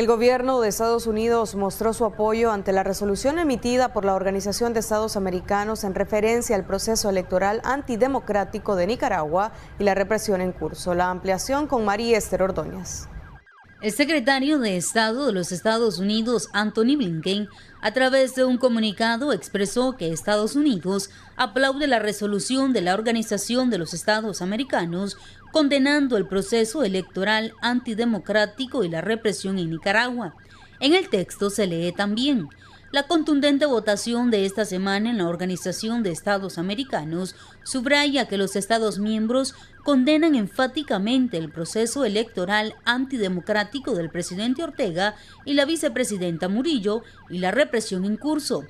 El gobierno de Estados Unidos mostró su apoyo ante la resolución emitida por la Organización de Estados Americanos en referencia al proceso electoral antidemocrático de Nicaragua y la represión en curso. La ampliación con María Esther Ordóñez. El secretario de Estado de los Estados Unidos, Anthony Blinken, a través de un comunicado expresó que Estados Unidos aplaude la resolución de la Organización de los Estados Americanos condenando el proceso electoral antidemocrático y la represión en Nicaragua. En el texto se lee también, la contundente votación de esta semana en la Organización de Estados Americanos subraya que los Estados miembros condenan enfáticamente el proceso electoral antidemocrático del presidente Ortega y la vicepresidenta Murillo y la represión en curso.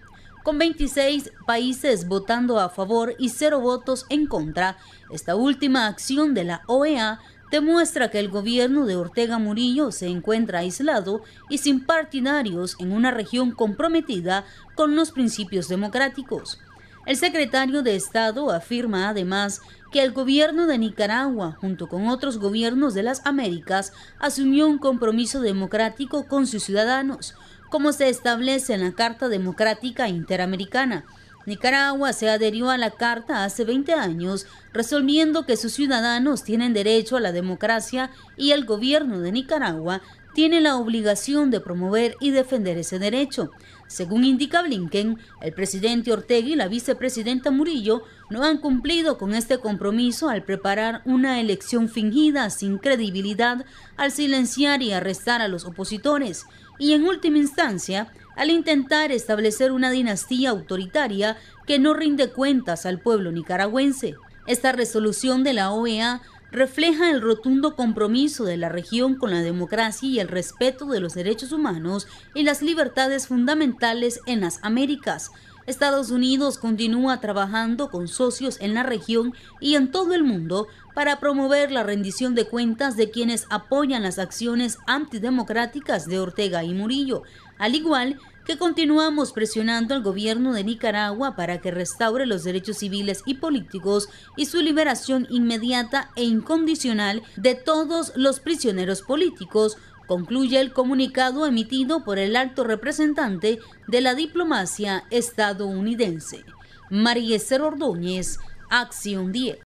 Con 26 países votando a favor y cero votos en contra, esta última acción de la OEA demuestra que el gobierno de Ortega Murillo se encuentra aislado y sin partidarios en una región comprometida con los principios democráticos. El secretario de Estado afirma además que el gobierno de Nicaragua, junto con otros gobiernos de las Américas, asumió un compromiso democrático con sus ciudadanos, como se establece en la Carta Democrática Interamericana, Nicaragua se adherió a la Carta hace 20 años, resolviendo que sus ciudadanos tienen derecho a la democracia y el gobierno de Nicaragua tiene la obligación de promover y defender ese derecho. Según indica Blinken, el presidente Ortega y la vicepresidenta Murillo no han cumplido con este compromiso al preparar una elección fingida, sin credibilidad, al silenciar y arrestar a los opositores y, en última instancia, al intentar establecer una dinastía autoritaria que no rinde cuentas al pueblo nicaragüense. Esta resolución de la OEA refleja el rotundo compromiso de la región con la democracia y el respeto de los derechos humanos y las libertades fundamentales en las Américas. Estados Unidos continúa trabajando con socios en la región y en todo el mundo para promover la rendición de cuentas de quienes apoyan las acciones antidemocráticas de Ortega y Murillo, al igual que continuamos presionando al gobierno de Nicaragua para que restaure los derechos civiles y políticos y su liberación inmediata e incondicional de todos los prisioneros políticos, concluye el comunicado emitido por el alto representante de la diplomacia estadounidense. Marie Ordóñez, Acción 10.